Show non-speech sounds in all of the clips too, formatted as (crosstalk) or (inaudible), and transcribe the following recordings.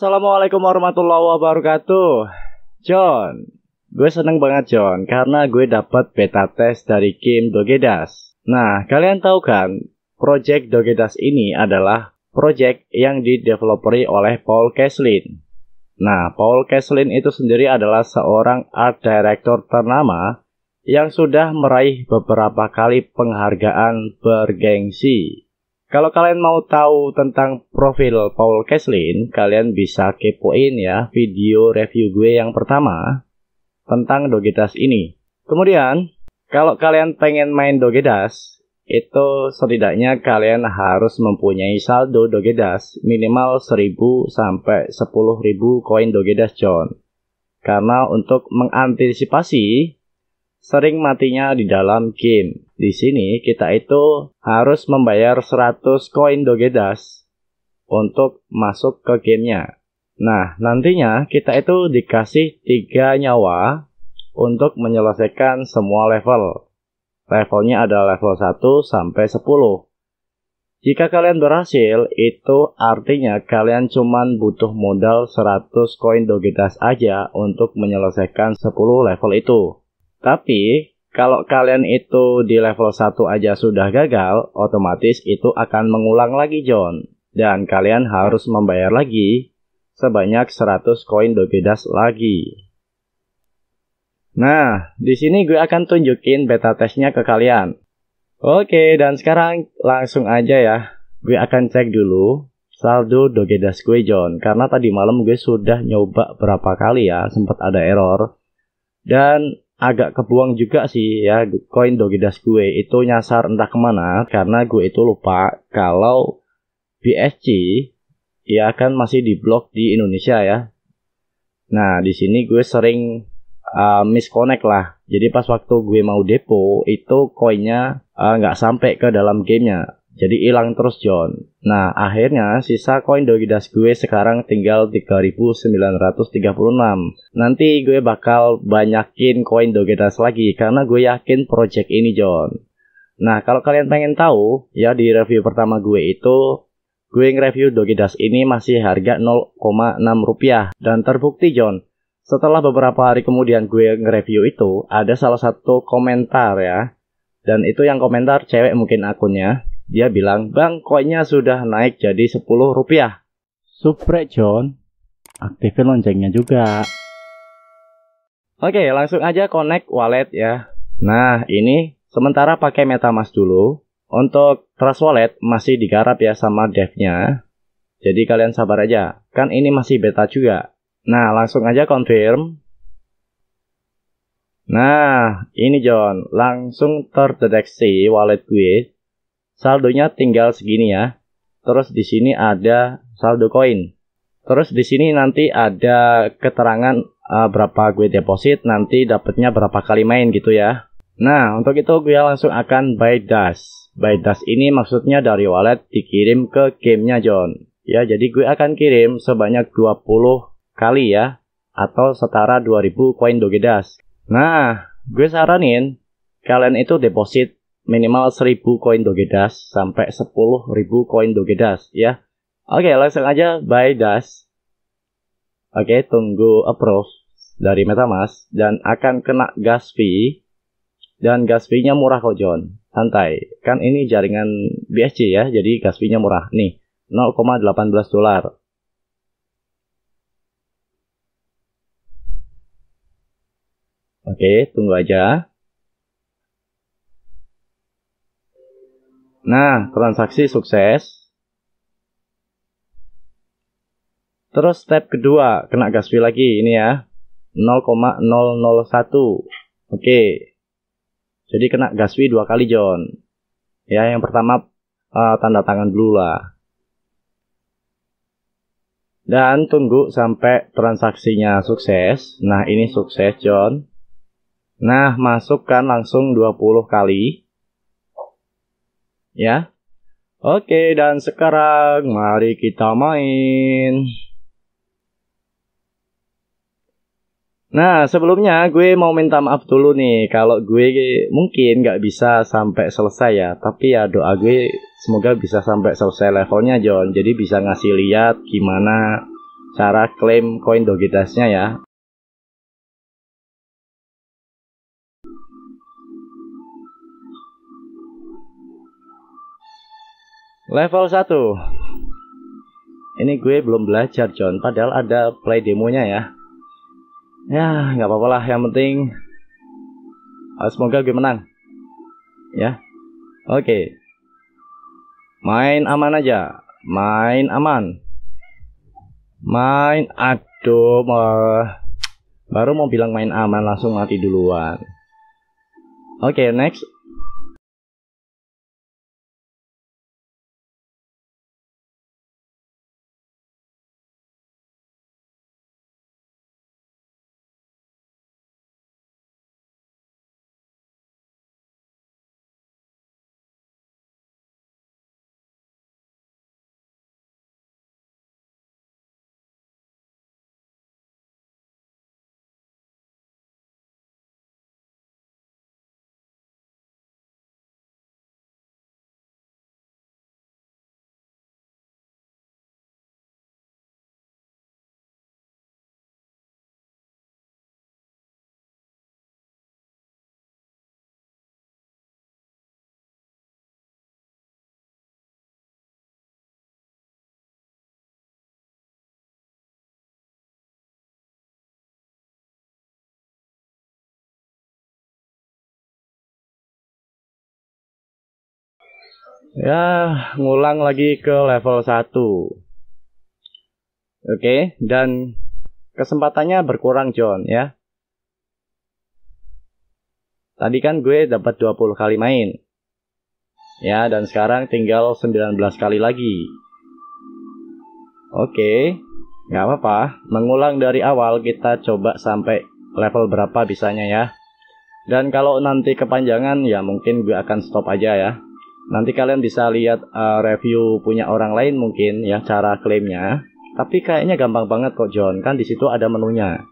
Assalamualaikum warahmatullahi wabarakatuh. John, gue seneng banget John karena gue dapat beta test dari Kim Dogedas. Nah, kalian tahu kan, project Dogedas ini adalah project yang dideveloperi oleh Paul Keslin. Nah, Paul Keslin itu sendiri adalah seorang art director ternama yang sudah meraih beberapa kali penghargaan bergengsi kalau kalian mau tahu tentang profil Paul Keslin, kalian bisa kepoin ya video review gue yang pertama tentang Dogedas ini. Kemudian, kalau kalian pengen main Dogedas, itu setidaknya kalian harus mempunyai saldo Dogedas minimal 1000 sampai 10.000 koin Dogedas John. Karena untuk mengantisipasi sering matinya di dalam game. Di sini kita itu harus membayar 100 koin Dogedas untuk masuk ke gamenya. Nah, nantinya kita itu dikasih tiga nyawa untuk menyelesaikan semua level. Levelnya ada level 1 sampai 10. Jika kalian berhasil, itu artinya kalian cuman butuh modal 100 koin Dogedas aja untuk menyelesaikan 10 level itu. Tapi, kalau kalian itu di level 1 aja sudah gagal, otomatis itu akan mengulang lagi John. Dan kalian harus membayar lagi sebanyak 100 koin Dogedas lagi. Nah, di sini gue akan tunjukin beta testnya ke kalian. Oke, dan sekarang langsung aja ya. Gue akan cek dulu saldo Dogedas gue John karena tadi malam gue sudah nyoba berapa kali ya sempat ada error dan agak kebuang juga sih ya koin dogidas gue itu nyasar entah kemana karena gue itu lupa kalau BSC ya kan masih di blok di Indonesia ya. Nah di sini gue sering uh, misconnect lah. Jadi pas waktu gue mau depo itu koinnya ah, nggak uh, sampai ke dalam gamenya. Jadi hilang terus John. Nah, akhirnya sisa koin Dogidas gue sekarang tinggal 3936. Nanti gue bakal banyakin koin Dogidas lagi karena gue yakin project ini John. Nah, kalau kalian pengen tahu, ya di review pertama gue itu gue nge-review Dogidas ini masih harga 0,6 rupiah dan terbukti John. Setelah beberapa hari kemudian gue nge-review itu, ada salah satu komentar ya. Dan itu yang komentar cewek mungkin akunnya. Dia bilang, bang koinnya sudah naik jadi 10 rupiah. Subrek John, aktifin loncengnya juga. Oke, langsung aja connect wallet ya. Nah, ini sementara pakai MetaMask dulu. Untuk Trust Wallet masih digarap ya sama devnya. Jadi kalian sabar aja, kan ini masih beta juga. Nah, langsung aja confirm. Nah, ini John, langsung terdeteksi wallet gue saldonya tinggal segini ya. Terus di sini ada saldo koin. Terus di sini nanti ada keterangan uh, berapa gue deposit, nanti dapatnya berapa kali main gitu ya. Nah, untuk itu gue langsung akan buy dash. Buy dash ini maksudnya dari wallet dikirim ke gamenya John. Ya, jadi gue akan kirim sebanyak 20 kali ya, atau setara 2000 koin Doge Dash. Nah, gue saranin kalian itu deposit minimal 1000 koin dogedas sampai 10.000 koin dogedas ya. Oke, langsung aja buy das. Oke, tunggu approve dari MetaMask dan akan kena gas fee dan gas fee-nya murah kok John. Santai. Kan ini jaringan BSC ya, jadi gas fee-nya murah. Nih, 0,18 dolar. Oke, tunggu aja. Nah, transaksi sukses. Terus step kedua, kena gas fee lagi ini ya. 0,001. Oke. Jadi kena gas fee dua kali, John. Ya, yang pertama uh, tanda tangan dulu lah. Dan tunggu sampai transaksinya sukses. Nah, ini sukses, John. Nah, masukkan langsung 20 kali. Ya. Oke, dan sekarang mari kita main. Nah, sebelumnya gue mau minta maaf dulu nih kalau gue mungkin nggak bisa sampai selesai ya. Tapi ya doa gue semoga bisa sampai selesai levelnya John. Jadi bisa ngasih lihat gimana cara klaim koin dogitasnya ya. Level 1. Ini gue belum belajar, John. Padahal ada play demonya ya. Ya, nggak apa-apa lah. Yang penting ah, semoga gue menang. Ya. Oke. Main aman aja. Main aman. Main aduh. Baru mau bilang main aman langsung mati duluan. Oke, next. ya ngulang lagi ke level 1 oke okay, dan kesempatannya berkurang John ya tadi kan gue dapat 20 kali main ya dan sekarang tinggal 19 kali lagi oke okay, nggak apa-apa mengulang dari awal kita coba sampai level berapa bisanya ya dan kalau nanti kepanjangan ya mungkin gue akan stop aja ya Nanti kalian bisa lihat uh, review punya orang lain mungkin ya cara klaimnya. Tapi kayaknya gampang banget kok John, kan di situ ada menunya.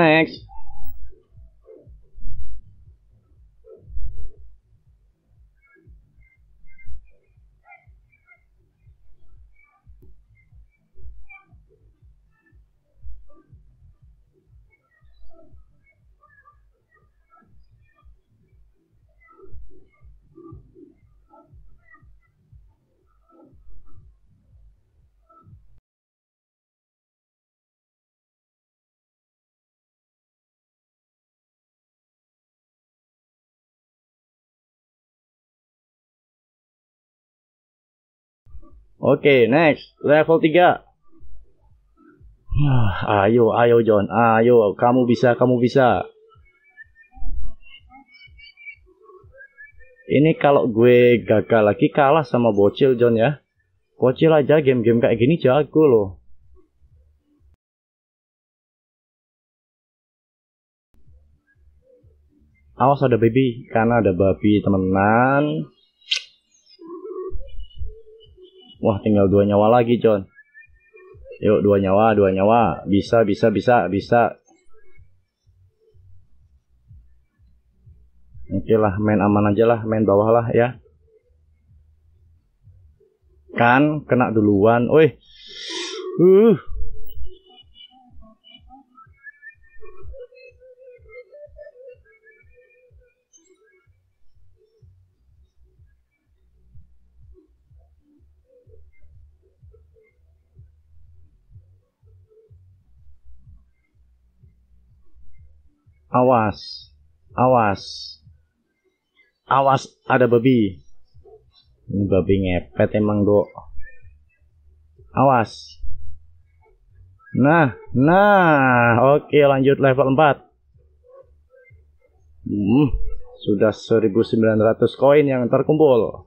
Thanks. Oke, okay, next. Level 3. Ah, ayo, ayo John, ayo. Kamu bisa, kamu bisa. Ini kalau gue gagal lagi kalah sama bocil John ya. Bocil aja game-game kayak gini jago loh. Awas ada baby, karena ada babi temenan. Wah tinggal dua nyawa lagi John. Yuk dua nyawa, dua nyawa. Bisa, bisa, bisa, bisa. Oke lah, main aman aja lah, main bawah lah ya. Kan kena duluan. Wih Uh. Awas, awas, awas ada babi. Ini babi ngepet emang do. Awas. Nah, nah, oke lanjut level 4. Hmm, sudah 1900 koin yang terkumpul.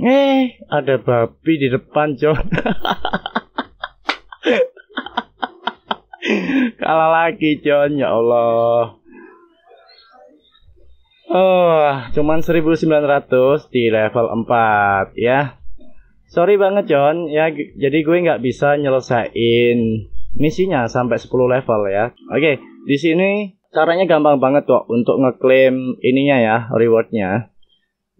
Eh, ada babi di depan, John. Kalah lagi, John. Ya Allah. Oh, cuman 1900 di level 4 ya. Sorry banget John, ya jadi gue nggak bisa nyelesain misinya sampai 10 level ya. Oke, di sini caranya gampang banget kok untuk ngeklaim ininya ya, rewardnya.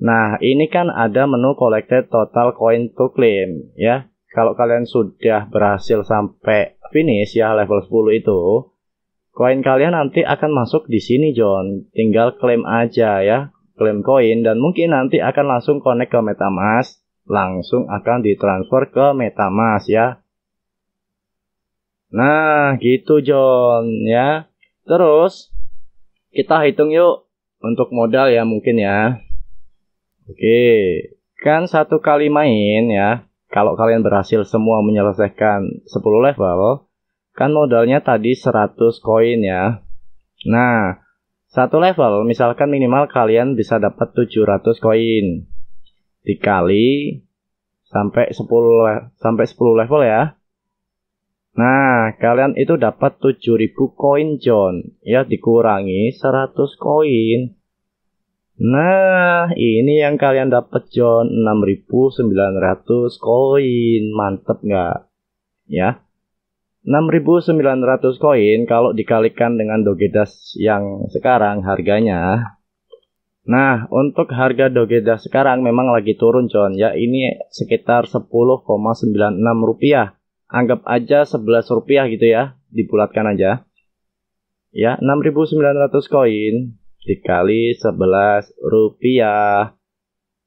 Nah, ini kan ada menu collected total coin to claim ya. Kalau kalian sudah berhasil sampai finish ya level 10 itu, koin kalian nanti akan masuk di sini John. Tinggal claim aja ya, claim koin dan mungkin nanti akan langsung connect ke MetaMask, langsung akan ditransfer ke MetaMask ya. Nah, gitu John ya. Terus kita hitung yuk untuk modal ya mungkin ya. Oke, kan satu kali main ya, kalau kalian berhasil semua menyelesaikan 10 level, kan modalnya tadi 100 koin ya. Nah, satu level misalkan minimal kalian bisa dapat 700 koin. Dikali sampai 10 sampai 10 level ya. Nah, kalian itu dapat 7000 koin John. Ya dikurangi 100 koin. Nah, ini yang kalian dapat John 6900 koin. Mantep nggak? Ya. 6900 koin kalau dikalikan dengan Dogedas yang sekarang harganya. Nah, untuk harga Dogedas sekarang memang lagi turun, John. Ya, ini sekitar 10,96 rupiah. Anggap aja 11 rupiah gitu ya. dipulatkan aja. Ya, 6900 koin dikali 11 rupiah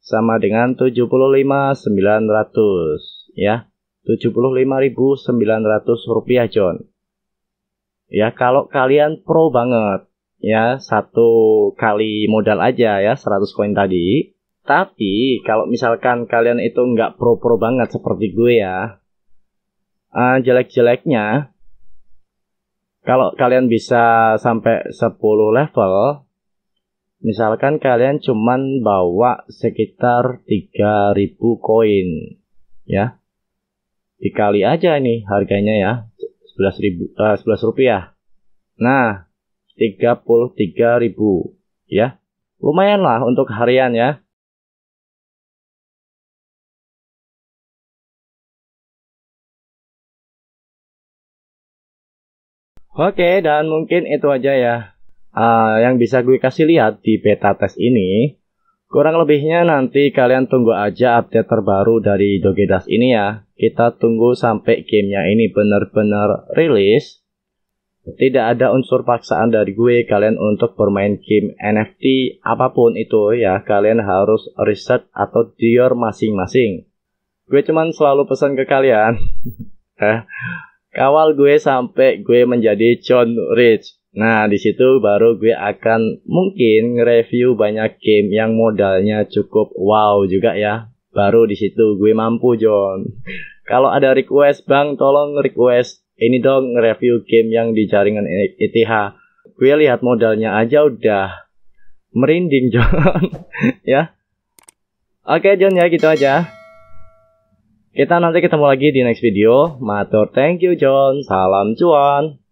sama dengan 75.900 ya 75.900 rupiah John ya kalau kalian pro banget ya satu kali modal aja ya 100 koin tadi tapi kalau misalkan kalian itu nggak pro-pro banget seperti gue ya uh, jelek-jeleknya kalau kalian bisa sampai 10 level Misalkan kalian cuman bawa sekitar 3000 koin ya. Dikali aja ini harganya ya 11.000 uh, 11 rupiah. Nah, 33.000 ya. Lumayan lah untuk harian ya. Oke, dan mungkin itu aja ya uh, yang bisa gue kasih lihat di beta test ini. Kurang lebihnya nanti kalian tunggu aja update terbaru dari Dogedas ini ya. Kita tunggu sampai gamenya ini benar-benar rilis. Tidak ada unsur paksaan dari gue kalian untuk bermain game NFT apapun itu ya. Kalian harus riset atau dior masing-masing. Gue cuman selalu pesan ke kalian. (laughs) Eh, kawal gue sampai gue menjadi John Rich Nah, di situ baru gue akan mungkin nge-review banyak game yang modalnya cukup wow juga ya. Baru di situ gue mampu, John. (laughs) Kalau ada request, Bang, tolong request ini dong nge-review game yang di jaringan ETH. E gue lihat modalnya aja udah merinding, (laughs) John. ya. Oke, John ya, gitu aja. Kita nanti ketemu lagi di next video. Matur, thank you, John. Salam cuan.